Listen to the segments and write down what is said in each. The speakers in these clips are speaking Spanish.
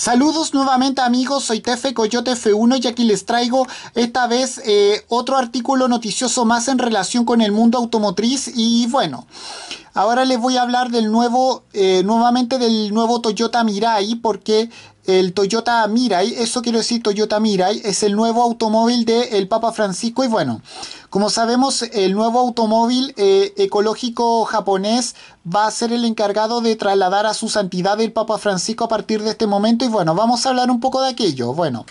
Saludos nuevamente amigos, soy Tefe Coyote F1 y aquí les traigo esta vez eh, otro artículo noticioso más en relación con el mundo automotriz y bueno, ahora les voy a hablar del nuevo, eh, nuevamente del nuevo Toyota Mirai porque el Toyota Mirai, eso quiero decir Toyota Mirai, es el nuevo automóvil del el Papa Francisco y bueno, como sabemos el nuevo automóvil eh, ecológico japonés va a ser el encargado de trasladar a su santidad el Papa Francisco a partir de este momento y bueno, vamos a hablar un poco de aquello, bueno.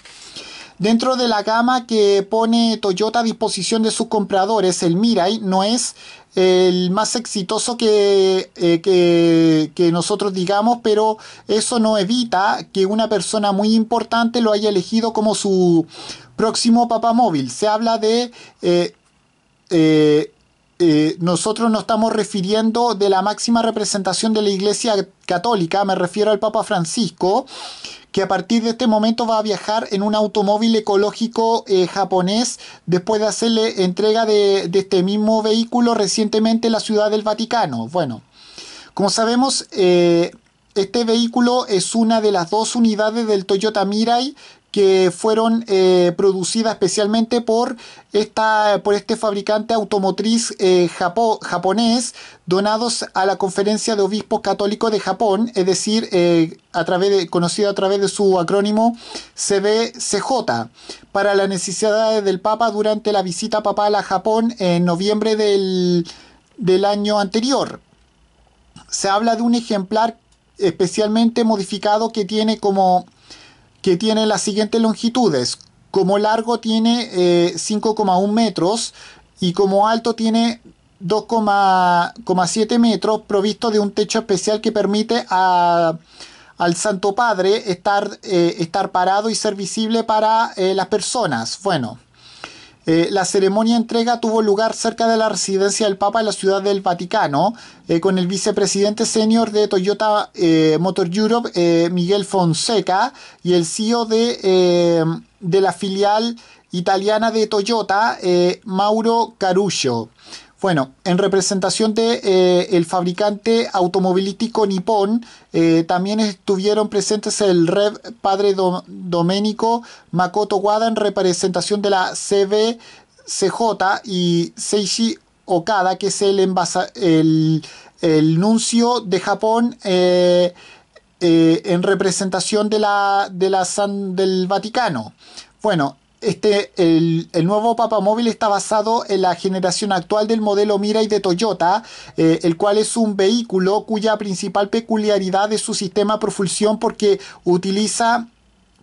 Dentro de la gama que pone Toyota a disposición de sus compradores, el Mirai no es eh, el más exitoso eh, que, que, nosotros digamos, pero eso no evita que una persona muy importante lo haya elegido como su próximo móvil. Se habla de... Eh, nosotros nos estamos refiriendo de la máxima representación de la Iglesia Católica, me refiero al Papa Francisco, que a partir de este momento va a viajar en un automóvil ecológico eh, japonés después de hacerle entrega de, este mismo vehículo recientemente en la ciudad del Vaticano. Bueno, como sabemos, eh, este vehículo es una de las dos unidades del Toyota Mirai que fueron eh, producidas especialmente por, esta, por este fabricante automotriz eh, japonés, donados a la Conferencia de Obispos Católicos de Japón, es decir, eh, a través de, conocido a través de su acrónimo CBCJ, para las necesidades del Papa durante la visita papal a Japón en noviembre del, del año anterior. Se habla de un ejemplar especialmente modificado que tiene como que tiene las siguientes longitudes. Como largo tiene 5,1 eh, metros y como alto tiene 2,7 metros, provisto de un techo especial que permite a, al Santo Padre estar, eh, estar parado y ser visible para eh, las personas. Bueno, eh, la ceremonia entrega tuvo lugar cerca de la residencia del Papa en la ciudad del Vaticano, eh, con el vicepresidente senior de Toyota eh, Motor Europe, Miguel Fonseca, y el CEO de, la filial italiana de Toyota, Mauro Caruso. Bueno, en representación de eh, el fabricante automovilístico nipón, eh, también estuvieron presentes el Rev Padre Domenico Doménico Makoto Wada en representación de la CBCJ y Seishi Okada, que es el, el, el, nuncio de Japón eh, en representación de la, de la del Vaticano. Bueno, este, el, nuevo Papamóvil móvil está basado en la generación actual del modelo Mirai de Toyota, eh, el cual es un vehículo cuya principal peculiaridad es su sistema propulsión porque utiliza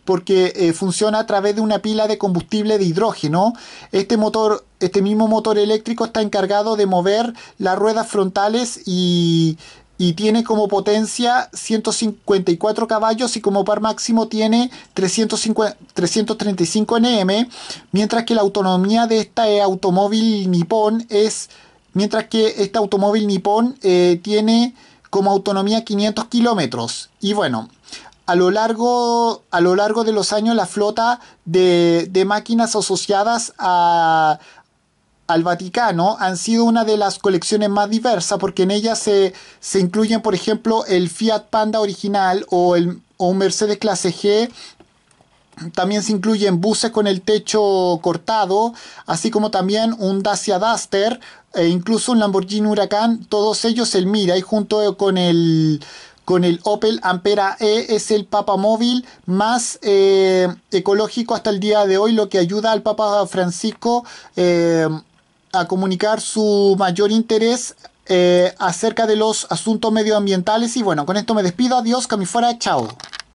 porque eh, funciona a través de una pila de combustible de hidrógeno. Este motor, este mismo motor eléctrico está encargado de mover las ruedas frontales y y tiene como potencia 154 caballos y como par máximo tiene 350, 335 Nm, mientras que la autonomía de este automóvil nipón es, mientras que este automóvil nipón eh, tiene como autonomía 500 kilómetros. Y bueno, a lo, largo, a lo largo de los años la flota de, de máquinas asociadas a, al Vaticano han sido una de las colecciones más diversas porque en ellas se, incluyen, por ejemplo, el Fiat Panda original o, el, o un Mercedes Clase G también se incluyen buses con el techo cortado, así como también un Dacia Duster e incluso un Lamborghini Huracán, todos ellos el Mira y junto con el con el Opel Ampera E es el Papa móvil más eh, ecológico hasta el día de hoy, lo que ayuda al Papa Francisco eh, a comunicar su mayor interés eh, acerca de los asuntos medioambientales. Y bueno, con esto me despido. Adiós, fuera Chao.